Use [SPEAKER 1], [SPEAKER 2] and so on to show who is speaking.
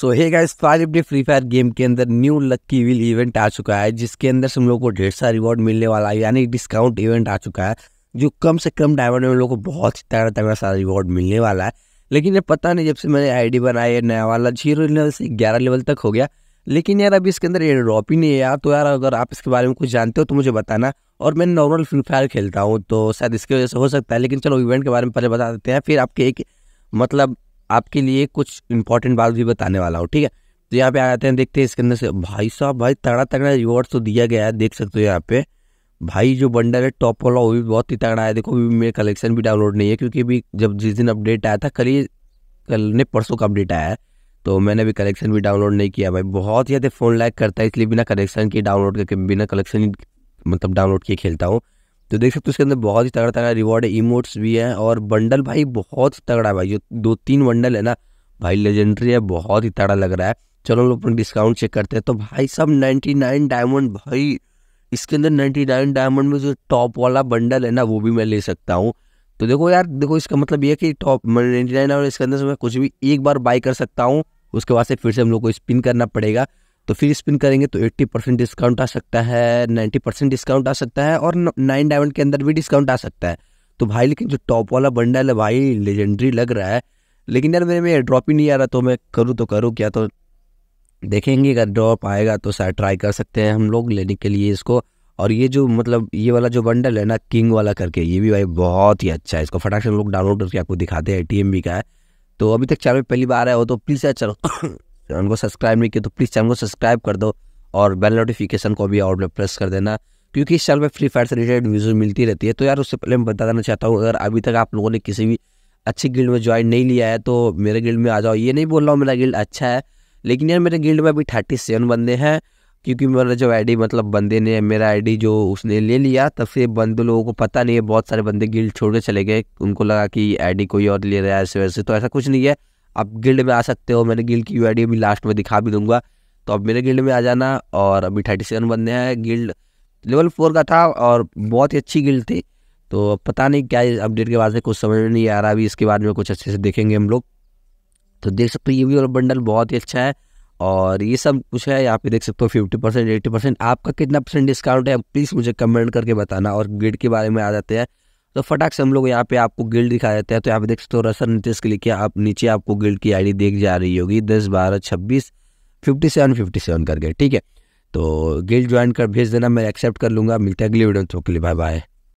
[SPEAKER 1] सो hey guys five आज Free Fire game के अंदर न्यू लक्की व्हील इवेंट आ चुका है जिसके अंदर से हम लोग को ढेर सारा रिवॉर्ड मिलने वाला है यानी डिस्काउंट इवेंट आ चुका है जो कम से कम डायमंड में लोग को बहुत ही तगड़ा तगड़ा सारा रिवॉर्ड मिलने वाला है लेकिन ये पता नहीं जब से मैंने आई डी बनाया नया वाला जीरो लेवल से ग्यारह लेवल तक हो गया लेकिन यार अभी इसके अंदर एयर ड्रॉप ही नहीं है यार तो यार अगर आप इसके बारे में कुछ जानते हो तो मुझे बताना और मैं नॉर्मल फ्री फायर खेलता हूँ तो शायद इसकी वजह से हो सकता है लेकिन चलो इवेंट के बारे में पहले बता देते हैं फिर आपके एक मतलब आपके लिए कुछ इंपॉर्टेंट बात भी बताने वाला हूँ ठीक है तो यहाँ पे आ जाते हैं देखते हैं इसके अंदर से भाई साहब भाई तगड़ा तगड़ा रिवॉर्ड तो दिया गया है देख सकते हो यहाँ पे भाई जो बंडल है टॉप वाला वो भी बहुत ही तगड़ा है देखो अभी मेरे कलेक्शन भी डाउनलोड नहीं है क्योंकि अभी जब जिस दिन अपडेट आया था कल ही कल ने परसों का अपडेट आया है तो मैंने अभी कलेक्शन भी डाउनलोड नहीं किया भाई बहुत ही ज़्यादा फ़ोन लैग करता है इसलिए बिना कलेक्शन के डाउनलोड करके बिना कलेक्शन मतलब डाउनलोड किए खेलता हूँ तो देख सकते हो इसके अंदर बहुत ही तगड़ा तगड़ा रिवॉर्ड है इमोट्स भी है और बंडल भाई बहुत ही तगड़ा है भाई जो दो तीन बंडल है ना भाई लेजेंडरी है बहुत ही तगड़ा लग रहा है चलो हम लोग डिस्काउंट चेक करते हैं तो भाई सब नाइन डायमंड भाई इसके अंदर नाइन्टी नाइन डायमंड में जो टॉप वाला बंडल है ना वो भी मैं ले सकता हूँ तो देखो यार देखो इसका मतलब ये है कि टॉप नाइन्टी नाइन और इसके अंदर से मैं कुछ भी एक बार बाई कर सकता हूँ उसके बाद से फिर से हम लोग को स्पिन करना पड़ेगा तो फिर स्पिन करेंगे तो 80 परसेंट डिस्काउंट आ सकता है 90 परसेंट डिस्काउंट आ सकता है और नाइन डायमंड के अंदर भी डिस्काउंट आ सकता है तो भाई लेकिन जो टॉप वाला बंडल है भाई लेजेंडरी लग रहा है लेकिन यार मेरे में ड्रॉप ही नहीं आ रहा तो मैं करूँ तो करूँ क्या तो देखेंगे अगर ड्रॉप आएगा तो शायद ट्राई कर सकते हैं हम लोग लेने के लिए इसको और ये जो मतलब ये वाला जो बंडल है ना किंग वाला करके ये भी भाई बहुत ही अच्छा है इसको फटाक से लोग डाउनलोड करके आपको दिखाते हैं ए का है तो अभी तक चैनल पहली बार आया हो तो प्लीज़ यार चलो चैनल को सब्सक्राइब नहीं किया तो प्लीज़ चैनल को सब्सक्राइब कर दो और बेल नोटिफिकेशन को भी और में प्रेस कर देना क्योंकि इस चैनल पर फ्री फायर से रिलेटेड वीडियो मिलती रहती है तो यार उससे पहले मैं बता देना चाहता हूँ अगर अभी तक आप लोगों ने किसी भी अच्छी गिल्ड में ज्वाइन नहीं लिया है तो मेरे गिल्ड में आ जाओ ये नहीं बोल रहा हूँ मेरा गिल्ड अच्छा है लेकिन यार मेरे गिल्ड में अभी थर्टी सेवन बंदे हैं क्योंकि मेरा जो आईडी मतलब बंदे ने मेरा आईडी जो उसने ले लिया तब से बंदे लोगों को पता नहीं है बहुत सारे बंदे गिल्ड छोड़ के चले गए उनको लगा कि आईडी कोई और ले रहा है ऐसे वैसे तो ऐसा कुछ नहीं है आप गिल्ड में आ सकते हो मैंने गिल्ड की यू आई अभी लास्ट में दिखा भी दूंगा तो आप मेरे गिल्ड में आ जाना और अभी थर्टी सेवन बंदे हैं गिल्ड लेवल फोर का था और बहुत ही अच्छी गिल्ड थी तो पता नहीं क्या अपडेट के बाद से कुछ समझ में नहीं आ रहा अभी इसके बाद में कुछ अच्छे से देखेंगे हम लोग तो देख सकते हो ये भी बंडल बहुत ही अच्छा है और ये सब कुछ है यहाँ पे देख सकते हो फिफ्टी परसेंट एट्टी परसेंट आपका कितना परसेंट डिस्काउंट है प्लीज़ मुझे कमेंट करके बताना और ग्रिड के बारे में आ जाते हैं तो फटाक से हम लोग यहाँ पे आपको गिल्ड दिखा देते हैं तो यहाँ पे देख सकते हो रसर नीतीश के लिखे आप नीचे आपको गिल्ड की आईडी देख जा रही होगी दस बारह छब्बीस फिफ्टी सेवन फिफ्टी सेवन करके ठीक है तो गिल्ड ज्वाइन कर भेज देना मैं एक्सेप्ट कर लूँगा मिलता है अगली वीडियो तो के लिए बाय बाय